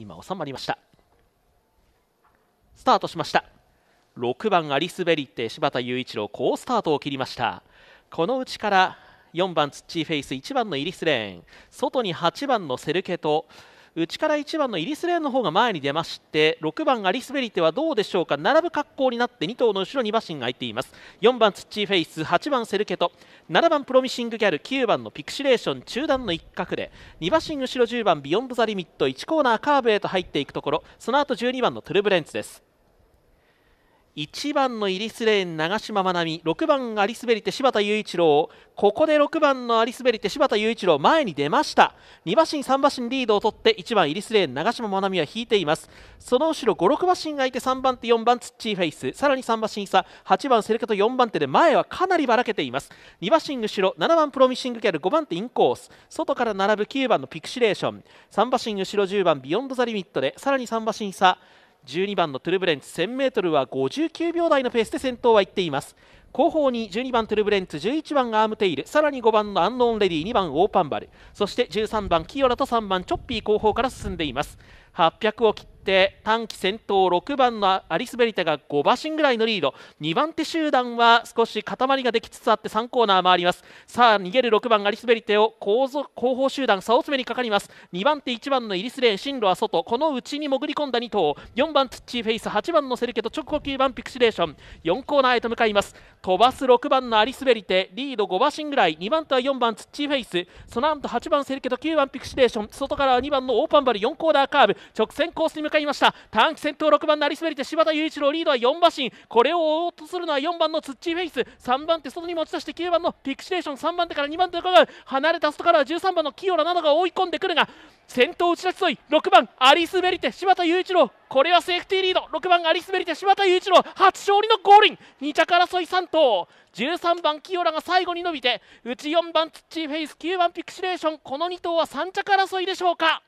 今収まりましたスタートしました6番アリスベリって柴田雄一郎好スタートを切りましたこのうちから4番ツッチーフェイス1番のイリスレーン外に8番のセルケと内から1番のイリス・レーンの方が前に出まして6番アリス・ベリテはどうでしょうか並ぶ格好になって2頭の後ろに馬身が空いています4番ツッチーフェイス8番セルケト7番プロミシングギャル9番のピクシレーション中段の一角で2馬身後ろ10番ビヨンド・ザ・リミット1コーナーカーブへと入っていくところその後12番のトゥルブレンツです1番のイリス・レーン長嶋愛美6番アリス・ベリテ柴田雄一郎ここで6番のアリス・ベリテ柴田雄一郎前に出ました2馬身3馬身リードを取って1番イリス・レーン長嶋愛美は引いていますその後ろ56馬身がいて3番手4番ツッチーフェイスさらに3馬身差8番セルカと4番手で前はかなりばらけています2馬身後ろ7番プロミッシングキャル5番手インコース外から並ぶ9番のピクシレーション3馬身後ろ10番ビヨンド・ザ・リミットでさらに3馬身差12番のトゥルブレンツ 1000m は59秒台のペースで先頭は行っています後方に12番トゥルブレンツ11番アームテイルさらに5番のアンノーンレディ2番オーパンバルそして13番キヨラと3番チョッピー後方から進んでいます800を切って短期先頭6番のアリスベリテが5馬身ぐらいのリード2番手集団は少し塊ができつつあって3コーナー回りますさあ逃げる6番アリスベリテを後方集団差を詰めにかかります2番手1番のイリスレーン進路は外この内に潜り込んだ2頭4番ツッチーフェイス8番のセルケと直後9番ピクシレーション4コーナーへと向かいます飛ばす6番のアリスベリテリード5馬身ぐらい2番手は4番ツッチーフェイスその後8番セルケと9番ピクシレーション外からは2番のオーパンバル4コーナーカーブ直線コースに向かいいました短期先頭6番なり滑りて柴田雄一郎リードは4馬身これを追おうとするのは4番のツッチーフェイス3番手外に持ち出して9番のピクシレーション3番手から2番手伺う離れた外からは13番の清ラなどが追い込んでくるが先頭打ち出し添い6番アリスベリテ柴田雄一郎これはセーフティーリード6番アリスベリテ柴田雄一郎初勝利のゴールイン2着争い3頭13番清ラが最後に伸びてうち4番ツッチーフェイス9番ピクシレーションこの2頭は3着争いでしょうか